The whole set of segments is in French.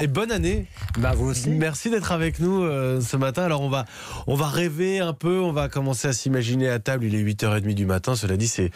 Et bonne année. Bah, Merci d'être avec nous euh, ce matin. Alors on va, on va rêver un peu, on va commencer à s'imaginer à table. Il est 8h30 du matin. Cela dit, c'est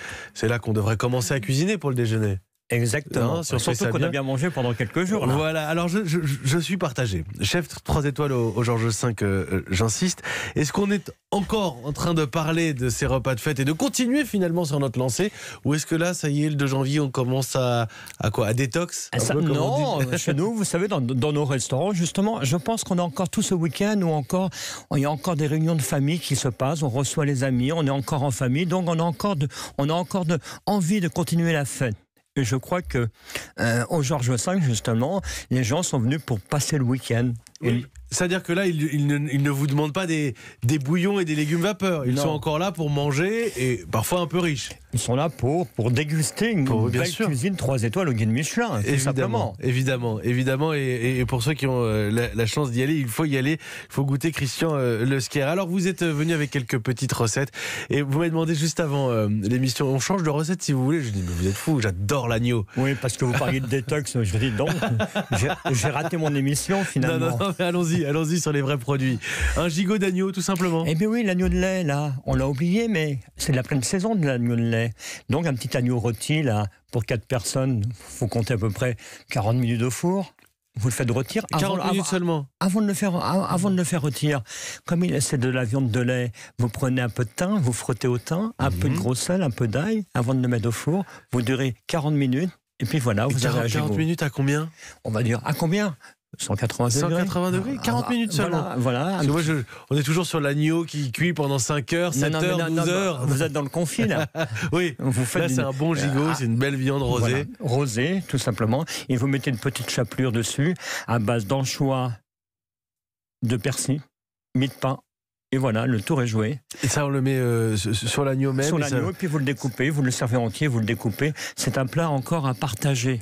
là qu'on devrait commencer à cuisiner pour le déjeuner. Exactement, surtout qu'on a bien mangé pendant quelques jours. Voilà, alors je, je, suis partagé. Chef 3 étoiles au, Georges V, euh, euh, j'insiste. Est-ce qu'on est encore en train de parler de ces repas de fête et de continuer finalement sur notre lancée Ou est-ce que là, ça y est, le 2 janvier, on commence à, à quoi À détox à ah, ça, Non, euh, chez nous, vous savez, dans, dans, nos restaurants, justement, je pense qu'on a encore tout ce week-end où encore, il y a encore des réunions de famille qui se passent, on reçoit les amis, on est encore en famille, donc on a encore, de, on a encore de, envie de continuer la fête je crois que euh, Georges V, justement, les gens sont venus pour passer le week-end. C'est-à-dire que là, ils, ne, vous demandent pas des, des, bouillons et des légumes vapeur. Ils sont encore là pour manger et parfois un peu riches. Ils sont là pour, pour déguster une pour, belle cuisine 3 étoiles au guide Michelin. Évidemment, évidemment, évidemment. Et, pour ceux qui ont euh, la, chance d'y aller, il faut y aller. Il faut goûter Christian euh, Le Skier. Alors, vous êtes euh, venu avec quelques petites recettes et vous m'avez demandé juste avant l'émission, on change de recette si vous voulez. Je dis, mais vous êtes fou, j'adore l'agneau. Oui, parce que vous parliez de détox. Je dis, donc, j'ai raté mon émission finalement. Non, non, non mais allons-y allons-y, sur les vrais produits. Un gigot d'agneau, tout simplement. Eh bien oui, l'agneau de lait, là, on l'a oublié, mais c'est la pleine saison de l'agneau de lait. Donc un petit agneau rôti, là, pour 4 personnes, vous comptez à peu près 40 minutes au four. Vous le faites rôtir 40 minutes seulement. Avant de le faire, avant de le faire rôtir. Comme il c'est de la viande de lait, vous prenez un peu de thym, vous frottez au thym, un peu de mhm. gros sel, un peu d'ail, avant de le mettre au four. Vous durez 40 minutes. Et puis voilà, vous avez 40 minutes à combien On va dire à combien 180 degrés. 40 minutes seulement. Voilà. on est toujours sur l'agneau qui cuit pendant 5 heures, 7 heures, 12 heures. Vous êtes dans le confit, là. oui. Vous faites là, c'est un bon gigot, ah. c'est une belle viande rosée. Rosée, tout simplement. Et vous mettez une petite chapelure dessus, à base d'anchois, de persil, mie de pain, et voilà, le tour est joué. Et ça, on le met euh, sur l'agneau même Sur l'agneau, et puis vous le découpez, vous le servez entier, vous le découpez. C'est un plat encore à partager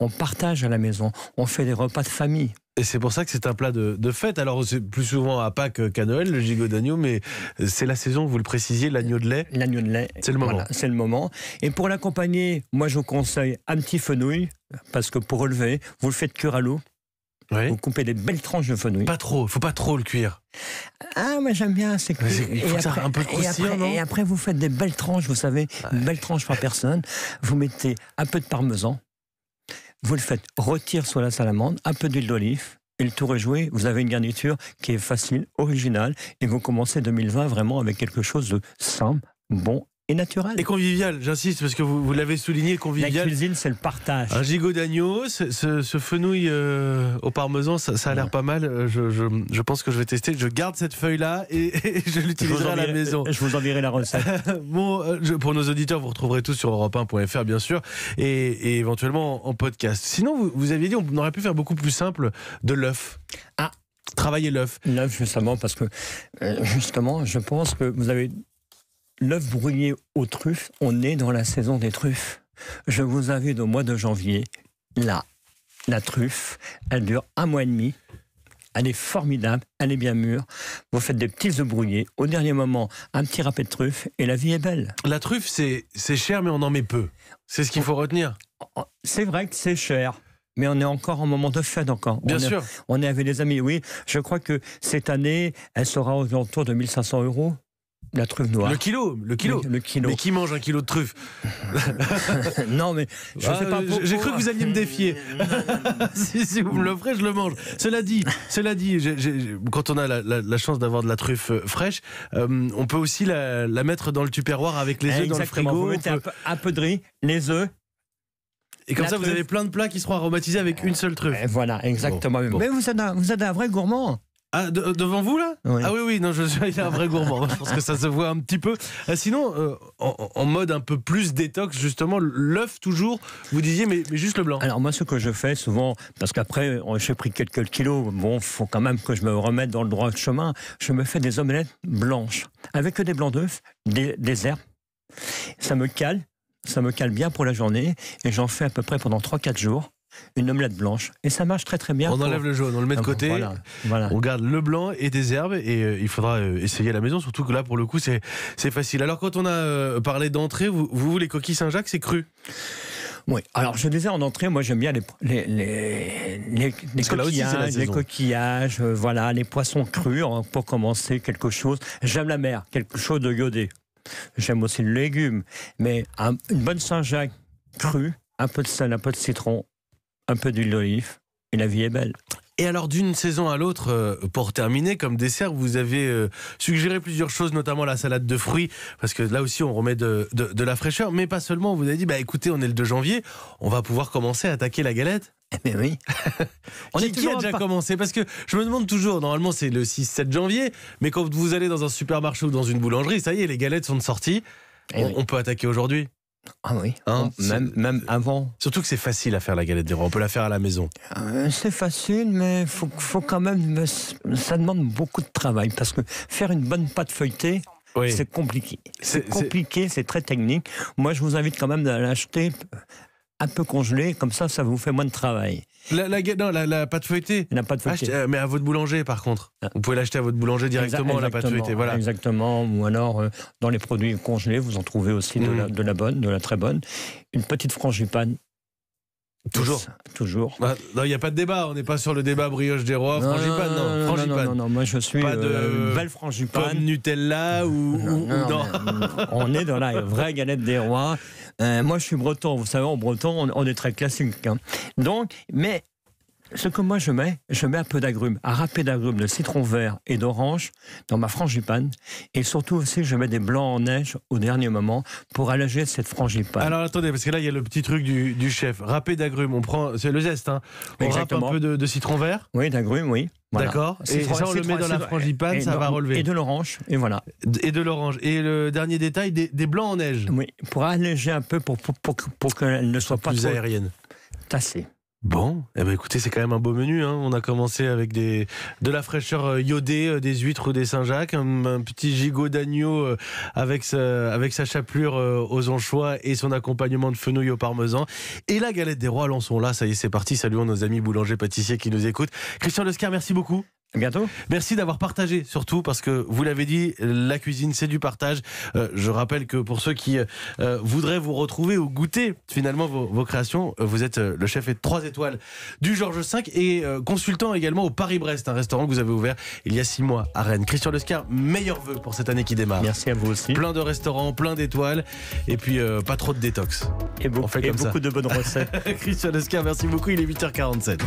on partage à la maison, on fait des repas de famille. Et c'est pour ça que c'est un plat de, fête. Alors, c'est plus souvent à Pâques qu'à Noël, le gigot d'agneau, mais c'est la saison, vous le précisiez, l'agneau de lait. L'agneau de lait. C'est le moment. c'est le moment. Et pour l'accompagner, moi, je vous conseille un petit fenouil, parce que pour relever, vous le faites cuire à l'eau. Vous coupez des belles tranches de fenouil. Pas trop, faut pas trop le cuire. Ah, mais j'aime bien, c'est cuire Il faut ça un peu croustillant, et après, vous faites des belles tranches, vous savez, une belle tranche par personne. Vous mettez un peu de parmesan vous le faites retirez sur la salamande, un peu d'huile d'olive, et le tour est joué. Vous avez une garniture qui est facile, originale, et vous commencez 2020 vraiment avec quelque chose de simple, bon et naturel. Et convivial, j'insiste, parce que vous, l'avez souligné, convivial. La cuisine, c'est le partage. Un gigot d'agneau, ce, fenouil euh, au parmesan, ça, a l'air pas mal. Euh, je, pense que je vais tester. Je garde cette feuille-là et, je l'utiliserai à la maison. Je vous enverrai la recette. bon, euh, pour nos auditeurs, vous retrouverez tout sur europe1.fr, bien sûr, et, éventuellement en podcast. Sinon, vous, aviez dit, on aurait pu faire beaucoup plus simple de l'œuf. Ah Travailler l'œuf. L'œuf, justement, parce que, justement, je pense que vous avez l'œuf brouillé aux truffes, on est dans la saison des truffes. Je vous invite au mois de janvier, là, la truffe, elle dure un mois et demi. Elle est formidable, elle est bien mûre. Vous faites des petits œufs brouillés. Au dernier moment, un petit râpé de truffe et la vie est belle. La truffe, c'est, cher, mais on en met peu. C'est ce qu'il faut retenir. Oh, oh, c'est vrai que c'est cher mais on est encore en moment de fête encore. Bien on est, sûr. on est avec des amis, oui. Je crois que cette année, elle sera aux alentours de 1500 euros. La truffe noire. Le kilo, le kilo. Le, kilo. Mais qui mange un kilo de truffe Non, mais ah, J'ai cru que vous alliez me défier. si, vous me l'offrez, je le mange. Cela dit, cela dit, quand on a la, chance d'avoir de la truffe euh, fraîche, euh, on peut aussi la, mettre dans le tupperware avec les œufs dans le frigo. Vous mettez un peu de riz, les œufs, et comme ça, vous avez plein de plats qui seront aromatisés avec une seule truffe. voilà, exactement. Mais vous êtes un vrai gourmand. Ah, devant vous là Ah oui, oui, non, je suis un vrai gourmand. je pense que ça se voit un petit peu. Euh, sinon, euh, en, mode un peu plus détox, justement, l'œuf toujours, vous disiez, mais, juste le blanc. Alors moi, ce que je fais souvent, parce qu'après, euh, j'ai pris quelques kilos, bon, faut quand même que je me remette dans le droit chemin, je me fais des omelettes blanches, avec des blancs d'œufs, des, des herbes. Ça me cale, ça me cale bien pour la journée, et j'en fais à peu près pendant 3-4 jours une omelette blanche. Et ça marche très très bien. On enlève le jaune, on le met de ah côté, on garde le blanc et des herbes et euh, il faudra euh, essayer à la maison, surtout que là pour le coup c'est facile. Alors quand on a euh, parlé d'entrée, vous, vous, les coquilles Saint-Jacques c'est cru oui, alors je disais en entrée, moi j'aime bien les, les, les, coquillages, les voilà, les poissons crus hein, pour commencer quelque chose. J'aime la mer, quelque chose de iodé. J'aime aussi le légume, mais une bonne Saint-Jacques crue, un peu de sel, un peu de citron, un peu d'huile d'olive, et la vie est belle. Et alors d'une saison à l'autre, euh, pour terminer, comme dessert, vous avez euh, suggéré plusieurs choses, notamment la salade de fruits, parce que là aussi on remet de, la fraîcheur, mais pas seulement, vous avez dit, bah écoutez, on est le 2 janvier, on va pouvoir commencer à attaquer la galette. Eh ben oui. on est qui a déjà commencé Parce que je me demande toujours, normalement c'est le 6-7 janvier, mais quand vous allez dans un supermarché ou dans une boulangerie, ça y est, les galettes sont de sortie. Eh on peut attaquer aujourd'hui ah oui. Hein, même, avant. Surtout que c'est facile à faire la galette des rois. On peut la faire à la maison. Euh, c'est facile, mais faut, quand même. Ça demande beaucoup de travail parce que faire une bonne pâte feuilletée. C'est compliqué. C'est compliqué, c'est très technique. Moi, je vous invite quand même à l'acheter un peu congelé, comme ça, ça vous fait moins de travail. La, la, non, la, la pâte feuilletée. Euh, mais à votre boulanger, par contre. Ah. Vous pouvez l'acheter à votre boulanger directement, la pâte feuilletée. Voilà. Exactement. Ou alors, euh, dans les produits congelés, vous en trouvez aussi de, la, mm. bonne, de la très bonne. Une petite frangipane Toujours. Toujours. Bah, non, il n'y a pas de débat. On n'est pas sur le débat brioche des rois. frangipane, non. Non, non. moi je suis. Pas de euh, belle frangipane. Nutella ou. ou on est dans la vraie galette des rois. Euh, moi, je suis breton. Vous savez, en breton, on, est très classique. Hein. Donc, mais ce que moi je mets, je mets un peu d'agrumes, un râpé d'agrumes de citron vert et d'orange dans ma frangipane. Et surtout aussi, je mets des blancs en neige au dernier moment pour alléger cette frangipane. Alors attendez, parce que là, il y a le petit truc du, chef. Râpé d'agrumes, on prend, c'est le geste, hein. on râpe un peu de, citron vert Oui, d'agrumes, oui. D'accord. Et ça, on le met dans la frangipane, ça va relever. Et de l'orange, et voilà. Et de l'orange. Et le dernier détail, des, blancs en neige. Oui, pour alléger un peu, pour, pour, qu'elle ne soit pas plus aérienne. Tassée. Bon, eh ben écoutez, c'est quand même un beau menu. Hein. On a commencé avec de la fraîcheur euh, iodée, euh, des huîtres ou des Saint-Jacques, un, petit gigot d'agneau euh, avec, sa, avec chapelure aux anchois et son accompagnement de fenouil au parmesan. Et la galette des rois, lançons là, ça y est, c'est parti. Saluons nos amis boulangers-pâtissiers qui nous écoutent. Christian Lescar, merci beaucoup bientôt. Merci d'avoir partagé, surtout parce que vous l'avez dit, la cuisine, c'est du partage. Euh, je rappelle que pour ceux qui euh, voudraient vous retrouver ou goûter finalement vos, créations, euh, vous êtes le chef et trois étoiles du Georges V et consultant également au Paris-Brest, un restaurant que vous avez ouvert il y a six mois à Rennes. Christian Lescar, meilleur vœu pour cette année qui démarre. Merci à vous aussi. Plein de restaurants, plein d'étoiles et puis pas trop de détox. Et, beaucoup, On fait comme beaucoup de bonnes recettes. Christian Lescar, merci beaucoup. Il est 8h47.